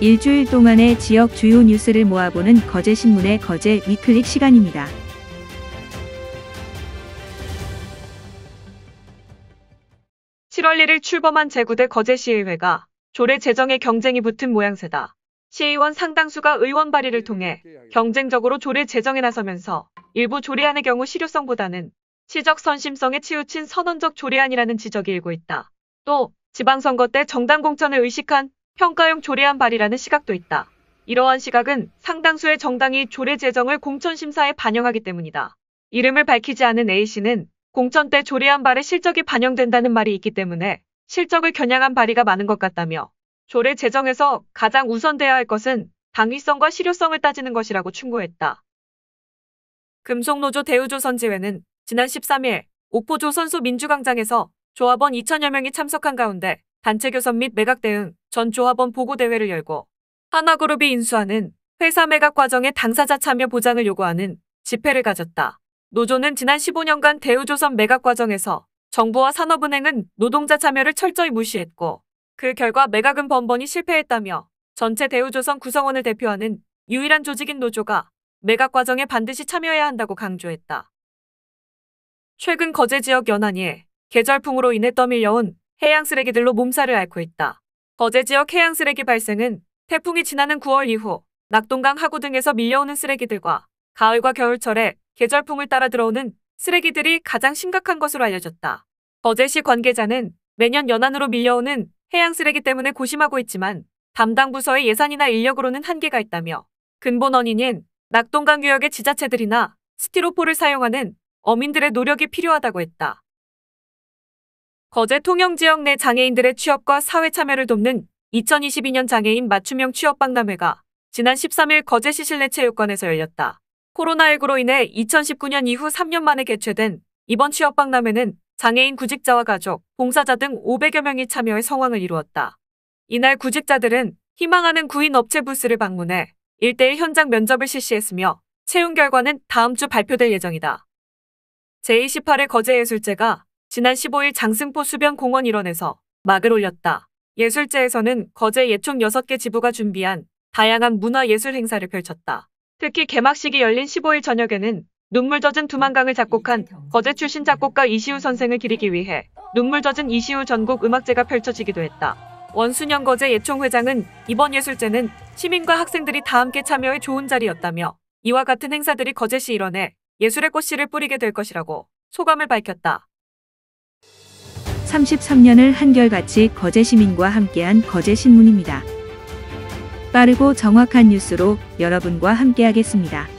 일주일 동안의 지역 주요 뉴스를 모아보는 거제 신문의 거제 위클릭 시간입니다. 7월1일 출범한 제구대 거제시의회가 조례 제정의 경쟁이 붙은 모양새다. 시의원 상당수가 의원 발의를 통해 경쟁적으로 조례 제정에 나서면서 일부 조례안의 경우 실효성보다는 시적 선심성에 치우친 선언적 조례안이라는 지적이 일고 있다. 또 지방선거 때 정당 공천을 의식한 평가용 조례안 발의라는 시각도 있다. 이러한 시각은 상당수의 정당이 조례 제정을 공천심사에 반영하기 때문이다. 이름을 밝히지 않은 A씨는 공천 때 조례안 발의 실적이 반영된다는 말이 있기 때문에 실적을 겨냥한 발의가 많은 것 같다며 조례 제정에서 가장 우선돼야 할 것은 당위성과 실효성을 따지는 것이라고 충고했다. 금속노조 대우조선지회는 지난 13일 옥포조선소 민주광장에서 조합원 2천여 명이 참석한 가운데 단체교섭 및 매각 대응, 전 조합원 보고대회를 열고 하나그룹이 인수하는 회사 매각 과정에 당사자 참여 보장을 요구하는 집회를 가졌다. 노조는 지난 15년간 대우조선 매각 과정에서 정부와 산업은행은 노동자 참여를 철저히 무시했고 그 결과 매각은 번번이 실패했다며 전체 대우조선 구성원을 대표하는 유일한 조직인 노조가 매각 과정에 반드시 참여해야 한다고 강조했다. 최근 거제 지역 연안이 계절풍으로 인해 떠밀려온 해양 쓰레기들로 몸살을 앓고 있다. 거제 지역 해양 쓰레기 발생은 태풍이 지나는 9월 이후 낙동강 하구 등에서 밀려오는 쓰레기들과 가을과 겨울철에 계절풍을 따라 들어오는 쓰레기들이 가장 심각한 것으로 알려졌다. 거제시 관계자는 매년 연안으로 밀려오는 해양 쓰레기 때문에 고심하고 있지만 담당 부서의 예산이나 인력으로는 한계가 있다며 근본 원인인 낙동강 유역의 지자체들이나 스티로폴을 사용하는 어민들의 노력이 필요하다고 했다. 거제 통영지역 내 장애인들의 취업과 사회 참여를 돕는 2022년 장애인 맞춤형 취업박람회가 지난 13일 거제시 실내체육관에서 열렸다. 코로나19로 인해 2019년 이후 3년 만에 개최된 이번 취업박람회는 장애인 구직자와 가족, 봉사자 등 500여 명이 참여해 성황을 이루었다. 이날 구직자들은 희망하는 구인 업체 부스를 방문해 1대1 현장 면접을 실시했으며 채용 결과는 다음 주 발표될 예정이다. 제28회 거제예술제가 지난 15일 장승포 수변공원 일원에서 막을 올렸다. 예술제에서는 거제 예총 6개 지부가 준비한 다양한 문화예술 행사를 펼쳤다. 특히 개막식이 열린 15일 저녁에는 눈물 젖은 두만강을 작곡한 거제 출신 작곡가 이시우 선생을 기리기 위해 눈물 젖은 이시우 전국 음악제가 펼쳐지기도 했다. 원순영 거제 예총 회장은 이번 예술제는 시민과 학생들이 다 함께 참여해 좋은 자리였다며 이와 같은 행사들이 거제시 일원에 예술의 꽃씨를 뿌리게 될 것이라고 소감을 밝혔다. 33년을 한결같이 거제 시민과 함께한 거제 신문입니다. 빠르고 정확한 뉴스로 여러분과 함께하겠습니다.